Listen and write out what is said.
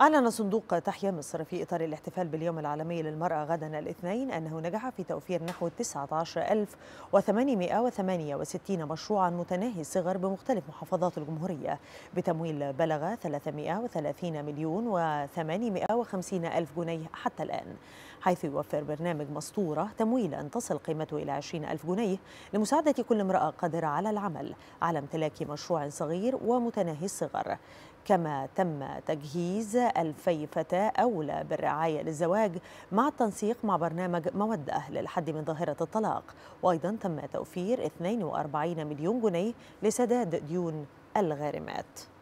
أعلن صندوق تحيا مصر في إطار الاحتفال باليوم العالمي للمرأة غدا الاثنين أنه نجح في توفير نحو 19868 مشروعا متناهي الصغر بمختلف محافظات الجمهورية بتمويل بلغ 330 مليون و850 ألف جنيه حتى الآن حيث يوفر برنامج مسطورة تمويلا تصل قيمته إلى 20 ألف جنيه لمساعدة كل امرأة قادرة على العمل على امتلاك مشروع صغير ومتناهي الصغر كما تم تجهيز ألفي فتاة أولى بالرعاية للزواج مع التنسيق مع برنامج مودة للحد من ظاهرة الطلاق وأيضا تم توفير 42 مليون جنيه لسداد ديون الغارمات